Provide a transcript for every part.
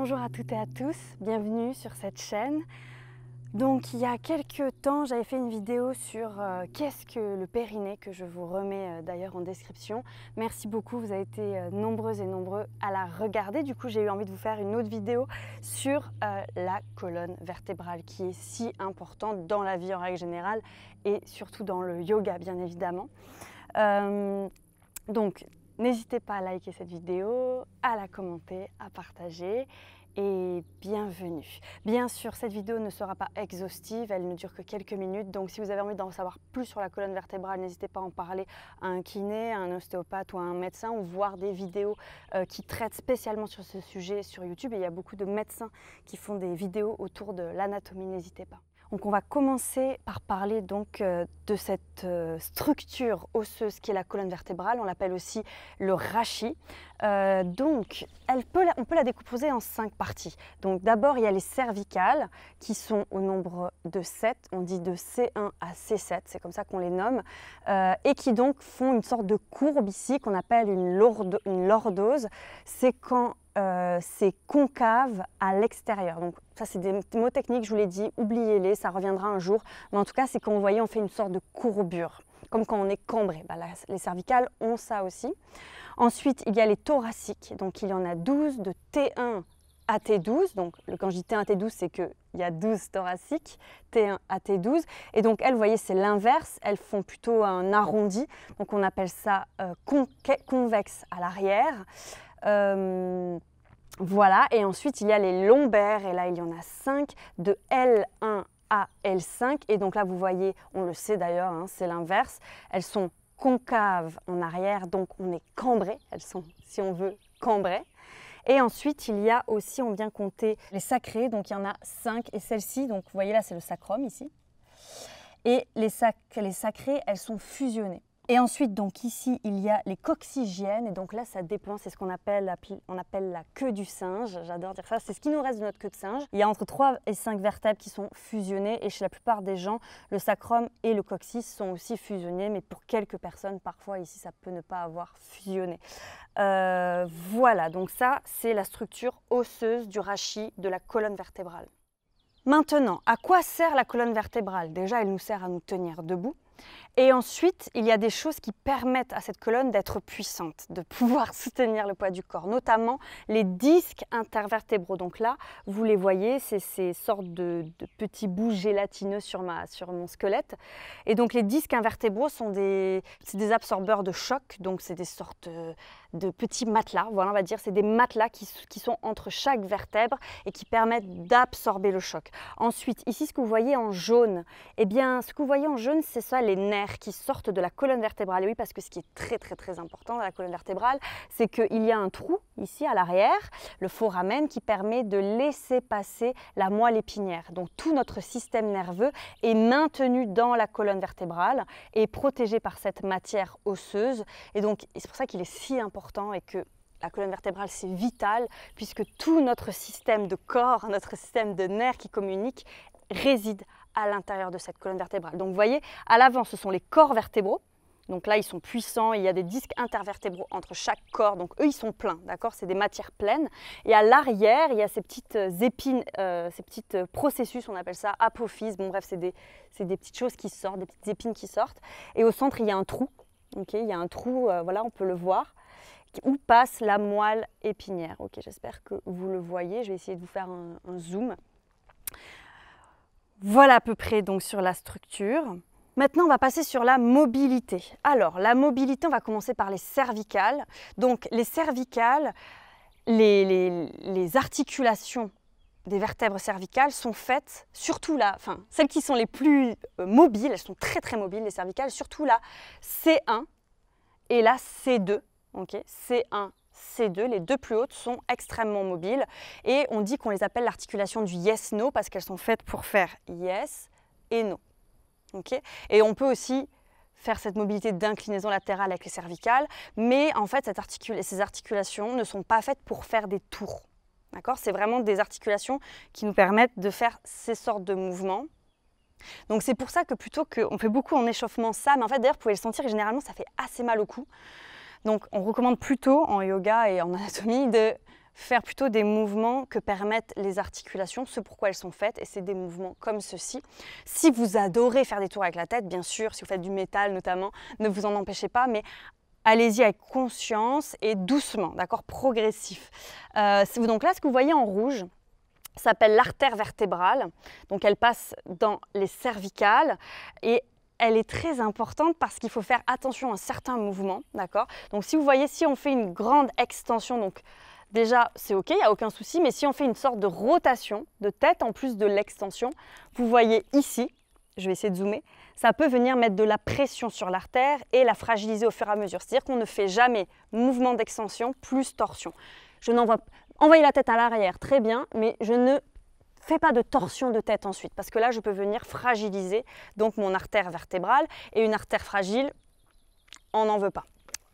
Bonjour à toutes et à tous, bienvenue sur cette chaîne. Donc il y a quelques temps, j'avais fait une vidéo sur euh, qu'est-ce que le périnée que je vous remets euh, d'ailleurs en description. Merci beaucoup, vous avez été euh, nombreuses et nombreux à la regarder. Du coup, j'ai eu envie de vous faire une autre vidéo sur la colonne vertébrale qui est si importante dans la vie en règle générale et surtout dans le yoga bien évidemment. donc N'hésitez pas à liker cette vidéo, à la commenter, à partager et bienvenue. Bien sûr, cette vidéo ne sera pas exhaustive, elle ne dure que quelques minutes, donc si vous avez envie d'en savoir plus sur la colonne vertébrale, n'hésitez pas à en parler à un kiné, à un ostéopathe ou à un médecin, ou voir des vidéos euh, qui traitent spécialement sur ce sujet sur YouTube. il y a beaucoup de médecins qui font des vidéos autour de l'anatomie, n'hésitez pas. Donc on va commencer par parler donc euh, de cette euh, structure osseuse qui est la colonne vertébrale, on l'appelle aussi le rachis. Euh, donc on peut la décomposer en cinq parties. Donc d'abord il y a les cervicales qui sont au nombre de 7, on dit de C1 à C7, c'est comme ça qu'on les nomme, et qui donc font une sorte de courbe ici qu'on appelle une, une lordose. C'est quand c'est concave à l'extérieur. Ça, c'est des mots techniques, je vous l'ai dit, oubliez-les, ça reviendra un jour. Mais en tout cas, c'est quand vous voyez, on fait une sorte de courbure, comme quand on est cambré. Bah, les cervicales ont ça aussi. Ensuite, il y a les thoraciques. Donc, il y en a 12 de T1 à T12. Donc, quand je dis T1 à T12, c'est qu'il y a 12 thoraciques, T1 à T12. Et donc, elles, vous voyez, c'est l'inverse. Elles font plutôt un arrondi. Donc, on appelle ça euh, convexe à l'arrière. Euh, voilà, et ensuite il y a les lombaires, et là il y en a 5, de L1 à L5, et donc là vous voyez, on le sait d'ailleurs, hein, c'est l'inverse, elles sont concaves en arrière, donc on est cambré, elles sont, si on veut, cambrées. Et ensuite, il y a aussi, on vient compter les sacrés, donc il y en a 5, et celle-ci, donc vous voyez là, c'est le sacrum ici. Et les sacrés, elles sont fusionnées. Et ensuite, donc ici, il y a les coccygiennes. Et donc là, ça dépend, c'est ce qu'on appelle, la, on appelle la queue du singe. J'adore dire ça. C'est ce qui nous reste de notre queue de singe. Il y a entre 3 et 5 vertèbres qui sont fusionnées. Et chez la plupart des gens, le sacrum et le coccyx sont aussi fusionnés. Mais pour quelques personnes, parfois ici, ça peut ne pas avoir fusionné. Euh, voilà, donc ça, c'est la structure osseuse du rachis de la colonne vertébrale. Maintenant, à quoi sert la colonne vertébrale Déjà, elle nous sert à nous tenir debout. Et ensuite, il y a des choses qui permettent à cette colonne d'être puissante, de pouvoir soutenir le poids du corps, notamment les disques intervertébraux. Donc là, vous les voyez, c'est ces sortes de, petits bouts gélatineux sur, ma, sur mon squelette. Et donc les disques invertébraux sont des, des absorbeurs de choc, donc c'est des sortes euh, de petits matelas, voilà, on va dire, c'est des matelas qui, qui sont entre chaque vertèbre et qui permettent d'absorber le choc. Ensuite, ici, ce que vous voyez en jaune, eh bien, ce que vous voyez en jaune, c'est ça, les nerfs qui sortent de la colonne vertébrale. Et oui, parce que ce qui est très très très important dans la colonne vertébrale, c'est qu'il y a un trou ici à l'arrière, le foramen, qui permet de laisser passer la moelle épinière. Donc tout notre système nerveux est maintenu dans la colonne vertébrale et protégé par cette matière osseuse. Et donc c'est pour ça qu'il est si important et que la colonne vertébrale, c'est vital puisque tout notre système de corps, notre système de nerfs qui communique réside à l'intérieur de cette colonne vertébrale. Donc vous voyez, à l'avant, ce sont les corps vertébraux. Donc là, ils sont puissants, il y a des disques intervertébraux entre chaque corps, donc eux, ils sont pleins, d'accord C'est des matières pleines. Et à l'arrière, il y a ces petites euh, épines, euh, ces petits euh, processus, on appelle ça apophyse, bon bref, c'est des, des, petites choses qui sortent, des petites épines qui sortent. Et au centre, il y a un trou, ok Il y a un trou, voilà, on peut le voir, où passe la moelle épinière. Ok, j'espère que vous le voyez, je vais essayer de vous faire un, un zoom. Voilà à peu près donc sur la structure. Maintenant, on va passer sur la mobilité. Alors, la mobilité, on va commencer par les cervicales. Donc, les cervicales, les, articulations des vertèbres cervicales sont faites, surtout là, enfin, celles qui sont les plus euh, mobiles, elles sont très très mobiles, les cervicales, surtout là, C1 et là, C2. ok C1 ces deux Les deux plus hautes sont extrêmement mobiles et on dit qu'on les appelle l'articulation du yes-no parce qu'elles sont faites pour faire yes et no. et on peut aussi faire cette mobilité d'inclinaison latérale avec les cervicales, mais en fait, ces articulations ne sont pas faites pour faire des tours. D'accord C'est vraiment des articulations qui nous permettent de faire ces sortes de mouvements. Donc c'est pour ça que plutôt qu'on fait beaucoup en échauffement ça, mais en fait d'ailleurs vous pouvez le sentir, généralement ça fait assez mal au cou. Donc on recommande plutôt en yoga et en anatomie de faire plutôt des mouvements que permettent les articulations, ce pourquoi elles sont faites, et c'est des mouvements comme ceci. Si vous adorez faire des tours avec la tête, bien sûr, si vous faites du métal notamment, ne vous en empêchez pas, mais allez-y avec conscience et doucement, d'accord, progressif. Euh, donc là, ce que vous voyez en rouge, s'appelle l'artère vertébrale. Donc elle passe dans les cervicales et elle est très importante parce qu'il faut faire attention à certains mouvements, d'accord Donc si vous voyez, si on fait une grande extension, donc déjà c'est ok, il n'y a aucun souci, mais si on fait une sorte de rotation de tête en plus de l'extension, vous voyez ici, je vais essayer de zoomer, ça peut venir mettre de la pression sur l'artère et la fragiliser au fur et à mesure. C'est-à-dire qu'on ne fait jamais mouvement d'extension plus torsion. Je n'envoie envoyer la tête à l'arrière, très bien, mais je ne pas de torsion de tête ensuite, parce que là, je peux venir fragiliser donc mon artère vertébrale, et une artère fragile, on n'en veut pas.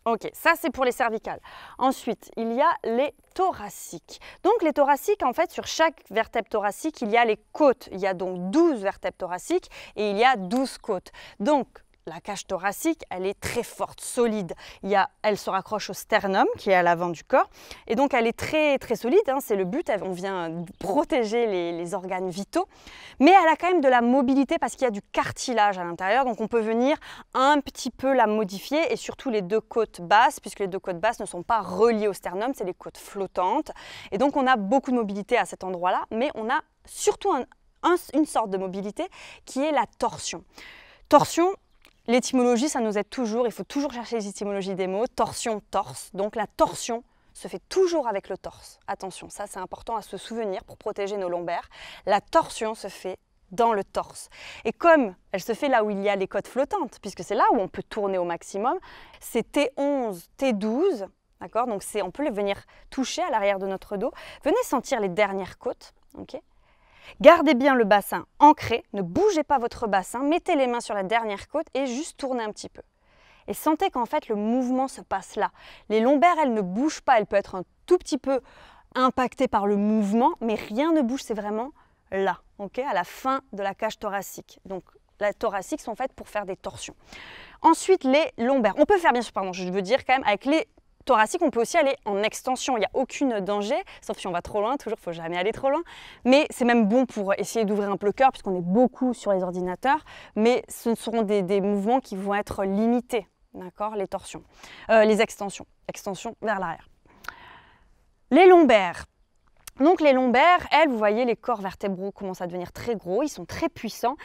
Ok, ça c'est pour les cervicales. Ensuite, il y a les thoraciques. Donc les thoraciques, en fait, sur chaque vertèbre thoracique, il y a les côtes. Il y a donc 12 vertèbres thoraciques et il y a 12 côtes. Donc la cage thoracique, elle est très forte, solide. Il y elle se raccroche au sternum qui est à l'avant du corps. Et donc elle est très, très solide, hein. c'est le but. On vient protéger les, organes vitaux. Mais elle a quand même de la mobilité parce qu'il y a du cartilage à l'intérieur. Donc on peut venir un petit peu la modifier et surtout les deux côtes basses, puisque les deux côtes basses ne sont pas reliées au sternum, c'est les côtes flottantes. Et donc on a beaucoup de mobilité à cet endroit-là, mais on a surtout une sorte de mobilité qui est la torsion. Torsion, L'étymologie, ça nous aide toujours, il faut toujours chercher les étymologies des mots. Torsion, torse, donc la torsion se fait toujours avec le torse. Attention, ça c'est important à se souvenir pour protéger nos lombaires. La torsion se fait dans le torse. Et comme elle se fait là où il y a les côtes flottantes, puisque c'est là où on peut tourner au maximum, c'est T11, T12, d'accord Donc on peut les venir toucher à l'arrière de notre dos. Venez sentir les dernières côtes, ok Gardez bien le bassin ancré, ne bougez pas votre bassin, mettez les mains sur la dernière côte et juste tournez un petit peu. Et sentez qu'en fait le mouvement se passe là. Les lombaires, elles ne bougent pas, elles peuvent être un tout petit peu impactées par le mouvement, mais rien ne bouge, c'est vraiment là, ok, à la fin de la cage thoracique. Donc la thoracique sont faites pour faire des torsions. Ensuite, les lombaires. On peut faire, bien sûr, pardon, je veux dire quand même, avec les thoracique, on peut aussi aller en extension. Il n'y a aucune danger, sauf si on va trop loin, toujours, il faut jamais aller trop loin. Mais c'est même bon pour essayer d'ouvrir un peu le cœur, puisqu'on est beaucoup sur les ordinateurs. Mais ce seront des, mouvements qui vont être limités, d'accord Les torsions, euh, les extensions, extensions vers l'arrière. Les lombaires. Donc les lombaires, elles, vous voyez, les corps vertébraux commencent à devenir très gros, ils sont très puissants.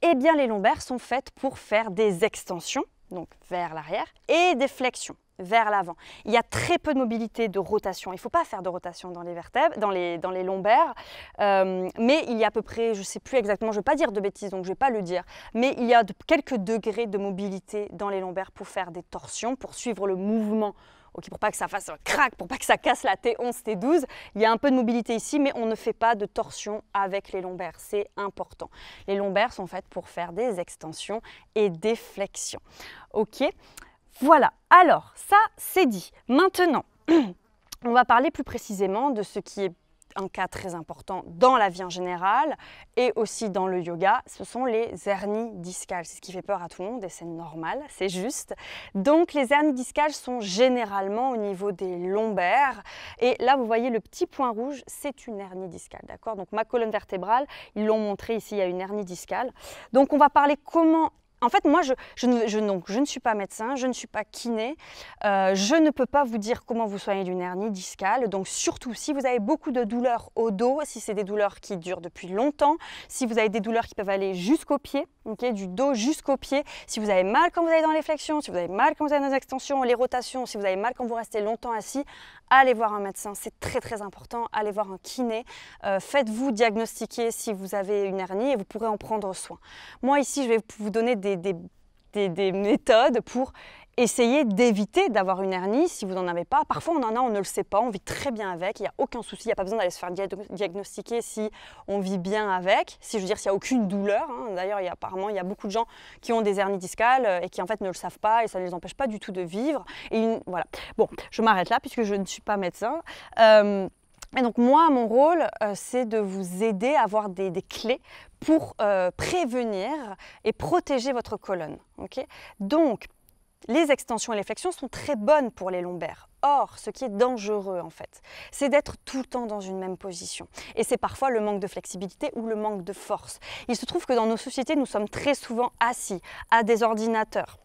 Et eh bien, les lombaires sont faites pour faire des extensions, donc vers l'arrière, et des flexions vers l'avant. Il y a très peu de mobilité, de rotation. Il ne faut pas faire de rotation dans les vertèbres, dans les, dans les lombaires, euh, mais il y a à peu près, je ne sais plus exactement, je ne vais pas dire de bêtises, donc je ne vais pas le dire, mais il y a quelques degrés de mobilité dans les lombaires pour faire des torsions, pour suivre le mouvement. pour pour pas que ça fasse un crack, pour pas que ça casse la T11, T12, il y a un peu de mobilité ici, mais on ne fait pas de torsion avec les lombaires, c'est important. Les lombaires sont faites pour faire des extensions et des flexions. Ok voilà, alors ça c'est dit. Maintenant, on va parler plus précisément de ce qui est un cas très important dans la vie en général et aussi dans le yoga, ce sont les hernies discales. C'est ce qui fait peur à tout le monde et c'est normal, c'est juste. Donc les hernies discales sont généralement au niveau des lombaires et là vous voyez le petit point rouge, c'est une hernie discale, d'accord Donc ma colonne vertébrale, ils l'ont montré ici, il y a une hernie discale. Donc on va parler comment en fait, moi, je, ne, suis pas médecin, je ne suis pas kiné, euh, je ne peux pas vous dire comment vous soignez d'une hernie discale. Donc, surtout, si vous avez beaucoup de douleurs au dos, si c'est des douleurs qui durent depuis longtemps, si vous avez des douleurs qui peuvent aller jusqu'au pied ok du dos jusqu'au pied si vous avez mal quand vous allez dans les flexions, si vous avez mal quand vous allez dans les extensions, les rotations, si vous avez mal quand vous restez longtemps assis, allez voir un médecin, c'est très très important, allez voir un kiné, euh, faites-vous diagnostiquer si vous avez une hernie et vous pourrez en prendre soin. Moi, ici, je vais vous donner des des, méthodes pour essayer d'éviter d'avoir une hernie si vous n'en avez pas. Parfois, on en a, on ne le sait pas, on vit très bien avec, il n'y a aucun souci, il n'y a pas besoin d'aller se faire diagnostiquer si on vit bien avec, si je veux dire, s'il n'y a aucune douleur. Hein. D'ailleurs, apparemment, il y a beaucoup de gens qui ont des hernies discales euh, et qui en fait ne le savent pas et ça ne les empêche pas du tout de vivre. Et voilà. Bon, je m'arrête là puisque je ne suis pas médecin. Euh, et donc moi, mon rôle, euh, c'est de vous aider à avoir des, clés pour euh, prévenir et protéger votre colonne. donc, les extensions et les flexions sont très bonnes pour les lombaires. Or, ce qui est dangereux en fait, c'est d'être tout le temps dans une même position. Et c'est parfois le manque de flexibilité ou le manque de force. Il se trouve que dans nos sociétés, nous sommes très souvent assis à des ordinateurs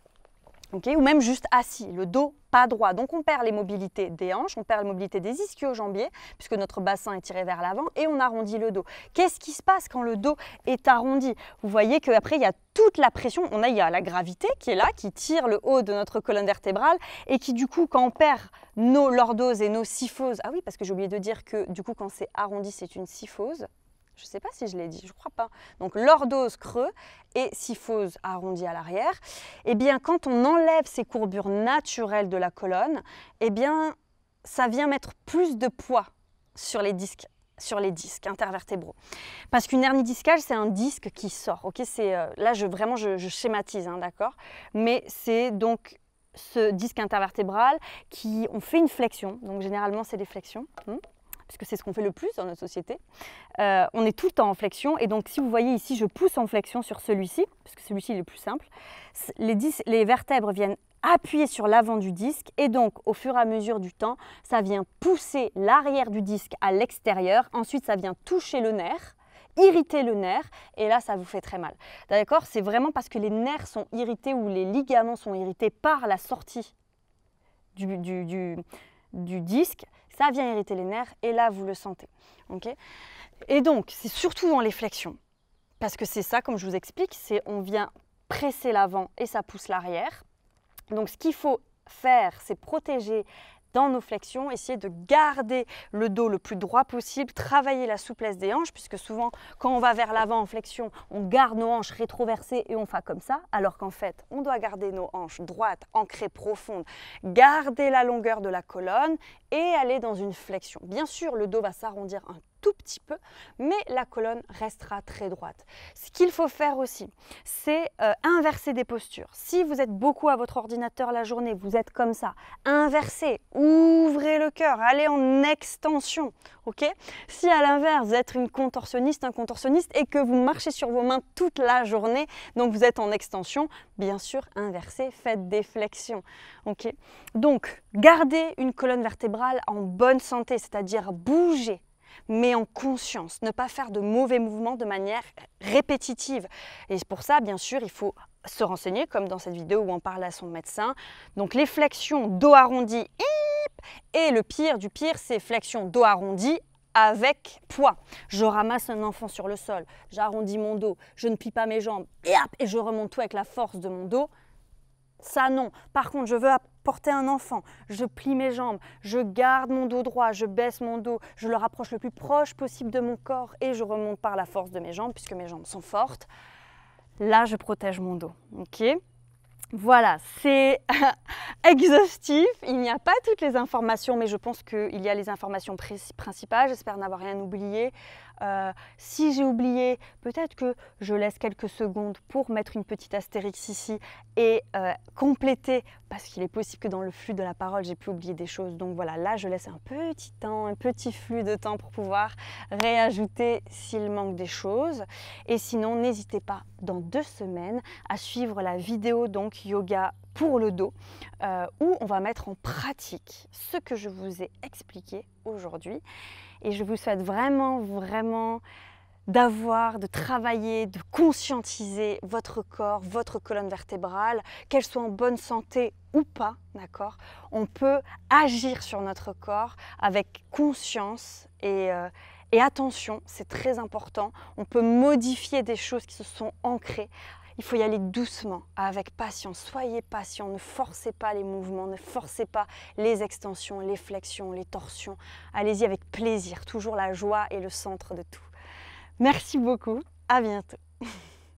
ou même juste assis, le dos pas droit. Donc on perd les mobilités des hanches, on perd la mobilité des ischio-jambiers, puisque notre bassin est tiré vers l'avant et on arrondit le dos. Qu'est-ce qui se passe quand le dos est arrondi Vous voyez qu'après, il y a toute la pression, on a, il y a la gravité qui est là, qui tire le haut de notre colonne vertébrale et qui du coup, quand on perd nos lordoses et nos syphoses, ah oui, parce que j'ai oublié de dire que du coup, quand c'est arrondi, c'est une syphose, je ne sais pas si je l'ai dit, je crois pas. Donc lordose creux et syphose arrondie à l'arrière. Eh bien, quand on enlève ces courbures naturelles de la colonne, eh bien, ça vient mettre plus de poids sur les disques sur les disques intervertébraux. Parce qu'une hernie discale, c'est un disque qui sort. Ok, c'est euh, là, je vraiment, je, schématise, hein, d'accord. Mais c'est donc ce disque intervertébral qui, on fait une flexion. Donc généralement, c'est des flexions. Hmm parce que c'est ce qu'on fait le plus dans notre société, euh, on est tout le temps en flexion. Et donc, si vous voyez ici, je pousse en flexion sur celui-ci, parce que celui-ci est le plus simple. Les, vertèbres viennent appuyer sur l'avant du disque et donc au fur et à mesure du temps, ça vient pousser l'arrière du disque à l'extérieur. Ensuite, ça vient toucher le nerf irriter le nerf et là ça vous fait très mal. D'accord C'est vraiment parce que les nerfs sont irrités ou les ligaments sont irrités par la sortie du disque ça vient irriter les nerfs et là vous le sentez. et donc c'est surtout dans les flexions parce que c'est ça comme je vous explique, c'est on vient presser l'avant et ça pousse l'arrière. Donc ce qu'il faut faire, c'est protéger dans nos flexions, essayer de garder le dos le plus droit possible, travailler la souplesse des hanches, puisque souvent quand on va vers l'avant en flexion, on garde nos hanches rétroversées et on fait comme ça, alors qu'en fait on doit garder nos hanches droites, ancrées profondes, garder la longueur de la colonne et aller dans une flexion. Bien sûr, le dos va s'arrondir un tout petit peu, mais la colonne restera très droite. Ce qu'il faut faire aussi, c'est euh, inverser des postures. Si vous êtes beaucoup à votre ordinateur la journée, vous êtes comme ça, inversez, ouvrez le cœur, allez en extension, ok Si à l'inverse, vous êtes une contorsionniste, un contorsionniste, et que vous marchez sur vos mains toute la journée, donc vous êtes en extension, bien sûr, inversez, faites des flexions, ok Donc, gardez une colonne vertébrale en bonne santé, c'est-à-dire bouger mais en conscience, ne pas faire de mauvais mouvements de manière répétitive. Et pour ça, bien sûr, il faut se renseigner, comme dans cette vidéo où on parle à son médecin. Donc les flexions dos arrondi, et le pire du pire, c'est flexion dos arrondi avec poids. Je ramasse un enfant sur le sol, j'arrondis mon dos, je ne plie pas mes jambes, et, et je remonte tout avec la force de mon dos. Ça non. Par contre, je veux porter un enfant, je plie mes jambes, je garde mon dos droit, je baisse mon dos, je le rapproche le plus proche possible de mon corps et je remonte par la force de mes jambes puisque mes jambes sont fortes. Là, je protège mon dos. OK voilà, c'est exhaustif. Il n'y a pas toutes les informations, mais je pense qu'il y a les informations principales. J'espère n'avoir rien oublié. Euh, si j'ai oublié, peut-être que je laisse quelques secondes pour mettre une petite astérix ici et euh, compléter, parce qu'il est possible que dans le flux de la parole, j'ai pu oublier des choses. Donc voilà, là, je laisse un petit temps, un petit flux de temps pour pouvoir réajouter s'il manque des choses. Et sinon, n'hésitez pas dans deux semaines à suivre la vidéo donc yoga pour le dos euh, où on va mettre en pratique ce que je vous ai expliqué aujourd'hui. Et je vous souhaite vraiment, vraiment d'avoir, de travailler, de conscientiser votre corps, votre colonne vertébrale, qu'elle soit en bonne santé ou pas, d'accord On peut agir sur notre corps avec conscience et, euh, et attention, c'est très important. On peut modifier des choses qui se sont ancrées il faut y aller doucement, avec patience. Soyez patient, ne forcez pas les mouvements, ne forcez pas les extensions, les flexions, les torsions. Allez-y avec plaisir, toujours la joie est le centre de tout. Merci beaucoup, à bientôt.